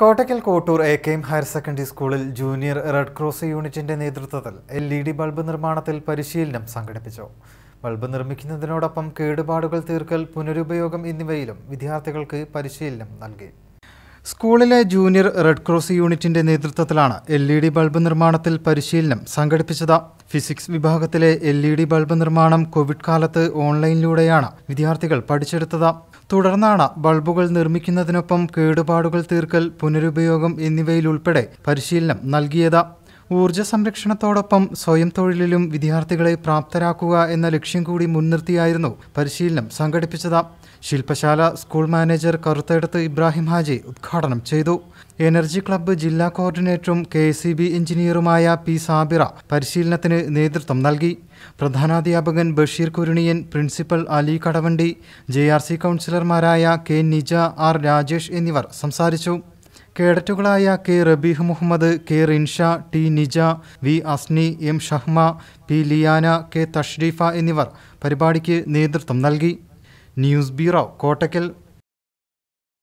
Kottakkal Kottur A K M higher secondary സ്കൂളിൽ junior red cross യൂണിറ്റിന്റെ നേതൃത്വത്തിൽ എൽ ഇ ഡി ബൾബ് നിർമ്മാണത്തിൽ പരിശീലനം സംഘടിപ്പിച്ചു ബൾബ് നിർമ്മിക്കുന്നതിനോടൊപ്പം കേടുപാടുകൾ തീർക്കൽ പുനരുപയോഗം എന്നിവയിലും വിദ്യാർത്ഥികൾക്ക് പരിശീലനം നൽകി സ്കൂളിലെ ജൂനിയർ റെഡ് ക്രോസ് യൂണിറ്റിന്റെ നേതൃത്വത്തിലാണ് എൽ ഇ ഡി ബൾബ് നിർമ്മാണത്തിൽ പരിശീലനം സംഘടിപ്പിച്ചത് ഫിസിക്സ് വിഭാഗത്തിലെ എൽ ഇ ഡി ബൾബ് നിർമ്മാണം കോവിഡ് കാലത്ത് ഓൺലൈനിലൂടെയാണ് വിദ്യാർത്ഥികൾ പഠിച്ചെടുത്തത് തുടർന്നാണ് ബൾബുകൾ നിർമ്മിക്കുന്നതിനൊപ്പം കേടുപാടുകൾ തീർക്കൽ പുനരുപയോഗം എന്നിവയിലുൾപ്പെടെ പരിശീലനം നൽകിയത് ഊർജ്ജ സംരക്ഷണത്തോടൊപ്പം സ്വയം തൊഴിലിലും വിദ്യാർത്ഥികളെ പ്രാപ്തരാക്കുക എന്ന ലക്ഷ്യം കൂടി മുൻനിർത്തിയായിരുന്നു പരിശീലനം സംഘടിപ്പിച്ചത് ശില്പശാല സ്കൂൾ മാനേജർ കറുത്തെടുത്ത് ഇബ്രാഹിം ഹാജി ഉദ്ഘാടനം ചെയ്തു എനർജി ക്ലബ്ബ് ജില്ലാ കോർഡിനേറ്ററും കെ സി ബി എഞ്ചിനീയറുമായ പി സാബിറ പരിശീലനത്തിന് നേതൃത്വം നൽകി പ്രധാനാധ്യാപകൻ Basheer Kuruniyan principal Ali Kadavandi J R C കൗൺസിലർമാരായ കെ നിജ ആർ രാജേഷ് എന്നിവർ സംസാരിച്ചു കേഡറ്റുകളായ K Rabeeh Muhammad K Rinsha T Nija V Asni M Shahma P Liyana K Thashreefa എന്നിവർ പരിപാടിക്ക് നേതൃത്വം നൽകി ന്യൂസ് ബ്യൂറോ കോട്ടക്കൽ